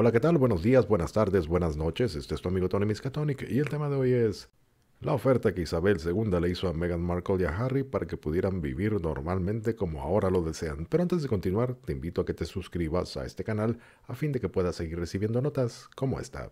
Hola, ¿qué tal? Buenos días, buenas tardes, buenas noches. Este es tu amigo Tony Miskatonic y el tema de hoy es la oferta que Isabel II le hizo a Meghan Markle y a Harry para que pudieran vivir normalmente como ahora lo desean. Pero antes de continuar, te invito a que te suscribas a este canal a fin de que puedas seguir recibiendo notas como esta.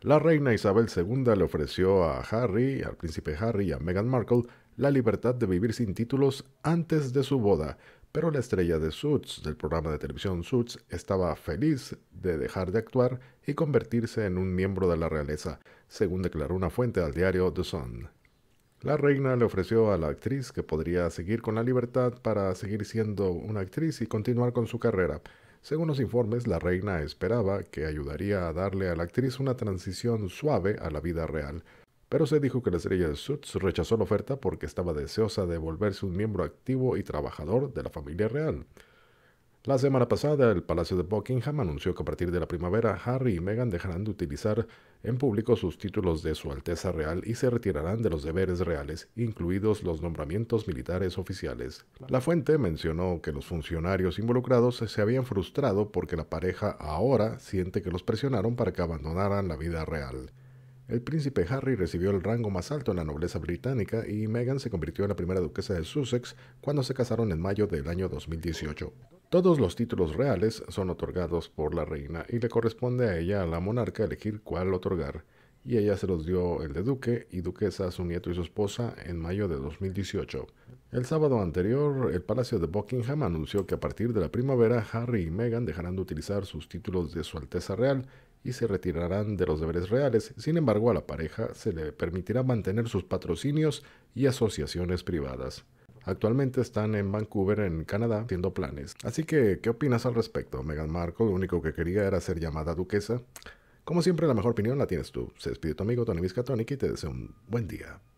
La reina Isabel II le ofreció a Harry, al príncipe Harry y a Meghan Markle la libertad de vivir sin títulos antes de su boda, pero la estrella de Suits, del programa de televisión Suits, estaba feliz de dejar de actuar y convertirse en un miembro de la realeza, según declaró una fuente al diario The Sun. La reina le ofreció a la actriz que podría seguir con la libertad para seguir siendo una actriz y continuar con su carrera. Según los informes, la reina esperaba que ayudaría a darle a la actriz una transición suave a la vida real, pero se dijo que la estrella de Suits rechazó la oferta porque estaba deseosa de volverse un miembro activo y trabajador de la familia real. La semana pasada, el Palacio de Buckingham anunció que a partir de la primavera Harry y Meghan dejarán de utilizar en público sus títulos de Su Alteza Real y se retirarán de los deberes reales, incluidos los nombramientos militares oficiales. La fuente mencionó que los funcionarios involucrados se habían frustrado porque la pareja ahora siente que los presionaron para que abandonaran la vida real. El príncipe Harry recibió el rango más alto en la nobleza británica y Meghan se convirtió en la primera duquesa de Sussex cuando se casaron en mayo del año 2018. Todos los títulos reales son otorgados por la reina y le corresponde a ella, a la monarca, elegir cuál otorgar, y ella se los dio el de duque y duquesa, a su nieto y su esposa, en mayo de 2018. El sábado anterior, el Palacio de Buckingham anunció que a partir de la primavera Harry y Meghan dejarán de utilizar sus títulos de Su Alteza Real y se retirarán de los deberes reales. Sin embargo, a la pareja se le permitirá mantener sus patrocinios y asociaciones privadas. Actualmente están en Vancouver, en Canadá, haciendo planes. Así que, ¿qué opinas al respecto? ¿Megan Markle, lo único que quería era ser llamada duquesa. Como siempre, la mejor opinión la tienes tú. Se despide tu amigo Tony Vizcatonic y te deseo un buen día.